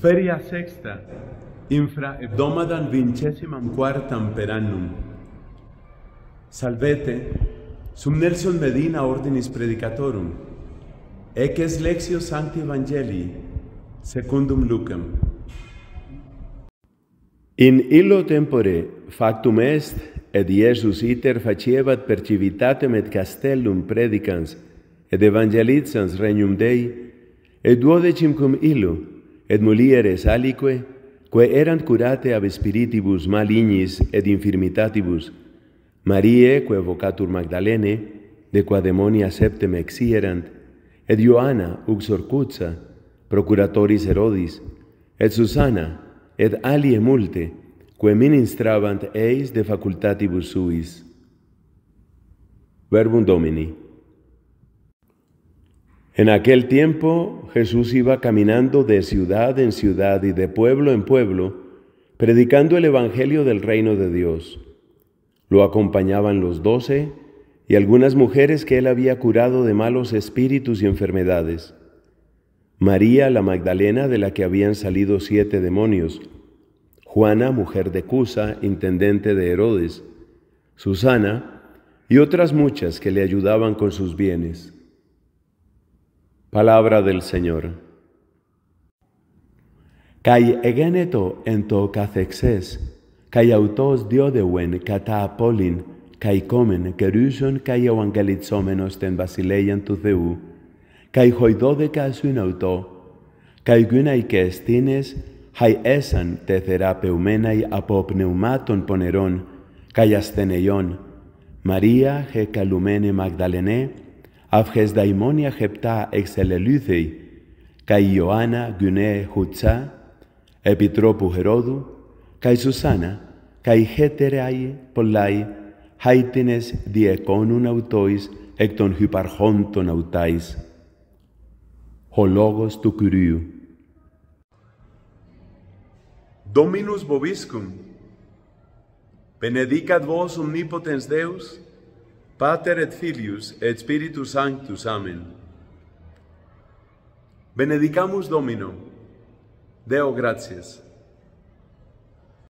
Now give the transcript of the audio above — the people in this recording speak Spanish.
Feria sexta, infra e vincesimam quartam per annum. Salvete, sum nelsion medina ordinis predicatorum, eces lexio sancti evangelii, secundum lucem. In illo tempore factum est, et Iesus iter facievat per civitatem et castellum predicans, ed evangelizans regnum Dei, et duodecim cum illo, et mulieres alique, que erant curate ab spiritibus malignis et infirmitatibus, Marie, que vocatur Magdalene, de qua demonia septem exierant, et uxor cutza, procuratoris Herodis, et Susanna, et alie multe, que ministrabant eis de facultatibus suis. Verbum Domini. En aquel tiempo Jesús iba caminando de ciudad en ciudad y de pueblo en pueblo, predicando el Evangelio del reino de Dios. Lo acompañaban los doce y algunas mujeres que él había curado de malos espíritus y enfermedades. María la Magdalena, de la que habían salido siete demonios, Juana, mujer de Cusa, intendente de Herodes, Susana, y otras muchas que le ayudaban con sus bienes. Palabra del Señor. Cai egeneto ento cathexes, καί αυτος diodeuén κατά απόλυν, καί κόμεν κερούσον καί ευαγγελιτσόμενος τεν βασιλέιαν του Θεού, καί χοιδώδεκα σουν αυτό, καί γυναϊκές τίνες, χαί έσαν τε θεραπευμέναι από πνευμάτων πονερών, καί ασθενειών, Μαρία χε καλουμένη Μαγδαλενέ, δαιμόνια χεπτά εξελελούθει, καί Ιωάννα γυνέ χουτσά, επιτρόπου Χερόδου, καί Σουσάνα, καί χέτεραι πολλάι, χάιτινες διεκόνουν αυτοίς εκ των χυπαρχών των αυτάις. Ο λόγος του Κυρίου. Dominus vobiscum. Benedicat vos omnipotens Deus, Pater et Filius et Spiritus Sanctus. Amen. Benedicamos Domino. Deo gracias.